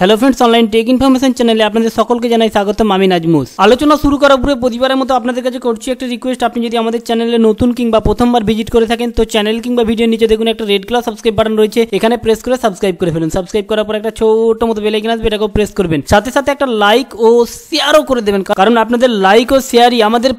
hello friends online tech information চ্যানেলে আপনাদের সকলকে জানাই স্বাগত আমি নাজমুস আলোচনা শুরু করার পূর্বে প্রতিবারের মতো আপনাদের কাছে করছি একটা রিকোয়েস্ট আপনি যদি আমাদের চ্যানেলে নতুন কিংবা প্রথমবার ভিজিট করে থাকেন তো চ্যানেল কিংবা ভিডিও নিচে দেখুন একটা রেড কালার সাবস্ক্রাইব বাটন রয়েছে এখানে প্রেস করে সাবস্ক্রাইব করে ফেলুন সাবস্ক্রাইব করার পর একটা ছোট মতো বেলাইকন আসবে এটাকেও প্রেস করবেন সাথে সাথে একটা লাইক ও শেয়ারও করে দেবেন কারণ আপনাদের লাইক ও শেয়ারই আমাদের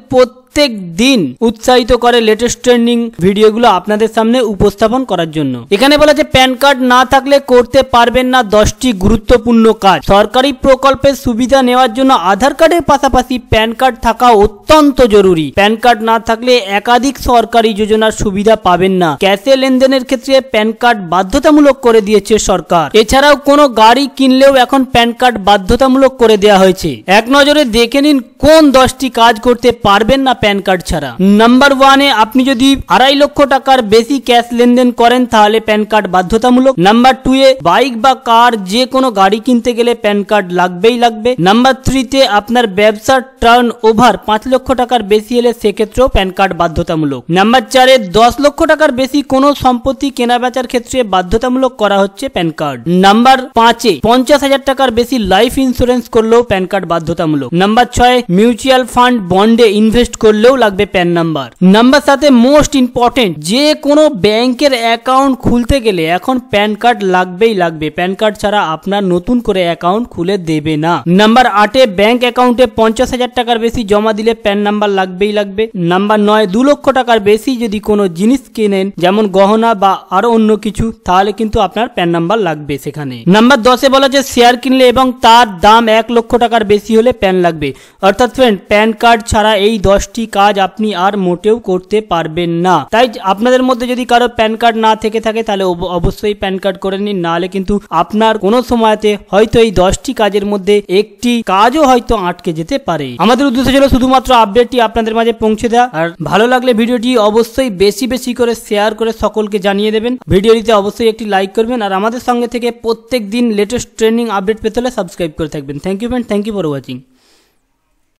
প্রত্যেক দিন উৎসাহিত করে লেটেস্ট ট্রেন্ডিং ভিডিওগুলো আপনাদের সামনে উপস্থাপন করার জন্য এখানে বলা যে প্যান কার্ড না থাকলে করতে পারবেন না দশটি গুরুত্বপূর্ণ কাজ সরকারি প্রকল্পের সুবিধা নেওয়ার জন্য আধার কার্ডের পাশাপাশি প্যান কার্ড থাকা অত্যন্ত জরুরি প্যান কার্ড না থাকলে একাধিক সরকারি যোজনার সুবিধা পাবেন না ক্যাশে লেনদেনের ক্ষেত্রে প্যান কার্ড বাধ্যতামূলক করে দিয়েছে সরকার এছাড়াও কোনো গাড়ি কিনলেও এখন প্যান কার্ড বাধ্যতামূলক করে দেওয়া হয়েছে এক নজরে দেখে নিন কোন দশটি কাজ করতে পারবেন না প্যান কার্ড ছাড়া নাম্বার ওয়ানে আপনি যদি আড়াই লক্ষ টাকার বেশি ক্যাশ লেনদেন করেন তাহলে প্যান কার্ড বাধ্যতামূলক নাম্বার টু এ বাইক বা কার যে কোনো গাড়ি কিনতে গেলে প্যান কার্ড লাগবেই লাগবে নাম্বার থ্রিতে আপনার ব্যবসার টার্ন ওভার পাঁচ লক্ষ টাকার বেশি এলে সেক্ষেত্রেও প্যান কার্ড বাধ্যতামূলক নাম্বার চারে দশ লক্ষ টাকার বেশি কোন সম্পত্তি কেনা বেচার ক্ষেত্রে বাধ্যতামূলক করা হচ্ছে প্যান কার্ড নাম্বার পাঁচে পঞ্চাশ হাজার টাকার বেশি লাইফ ইন্স্যুরেন্স করলেও প্যান কার্ড বাধ্যতামূলক নাম্বার ছয় মিউচুয়াল ফান্ড বন্ডে ইনভেস্ট করলেও লাগবে প্যান নাম্বার নাম্বার সাথে মোস্ট ইম্পর্টেন্ট যে কোনো ব্যাংকের অ্যাকাউন্ট খুলতে গেলে এখন প্যান কার্ড লাগবেই লাগবে প্যান কার্ড ছাড়া আপনার নতুন করে অ্যাকাউন্ট খুলে দেবে না নাম্বার আটে ব্যাংক অ্যাকাউন্টে পঞ্চাশ হাজার টাকার বেশি জমা দিলে প্যান নাম্বার লাগবেই লাগবে নাম্বার নয় দু লক্ষ টাকার বেশি যদি কোনো জিনিস কেনেন যেমন গহনা বা আরো অন্য কিছু তাহলে কিন্তু আপনার প্যান নাম্বার লাগবে সেখানে নাম্বার দশে বলা যে শেয়ার কিনলে এবং তার দাম এক লক্ষ টাকার বেশি হলে প্যান লাগবে অর্থাৎ ফ্রেন্ড প্যান কার্ড ছাড়া এই দশটি পাঁচটি কাজ আপনি আর মোটেও করতে পারবেন না তাই আপনাদের মধ্যে যদি কারো প্যান কার্ড না থেকে থাকে তাহলে অবশ্যই প্যান কার্ড করে নিন নাহলে কিন্তু আপনার কোনো সময়তে হয়তো এই দশটি কাজের মধ্যে একটি কাজও হয়তো আটকে যেতে পারে আমাদের উদ্দেশ্য ছিল শুধুমাত্র আপডেটটি আপনাদের মাঝে পৌঁছে দেওয়া আর ভালো লাগলে ভিডিওটি অবশ্যই বেশি বেশি করে শেয়ার করে সকলকে জানিয়ে দেবেন ভিডিওটিতে অবশ্যই একটি লাইক করবেন আর আমাদের সঙ্গে থেকে প্রত্যেক দিন লেটেস্ট ট্রেনিং আপডেট পেতে হলে সাবস্ক্রাইব করে থাকবেন thank you friend thank you for watching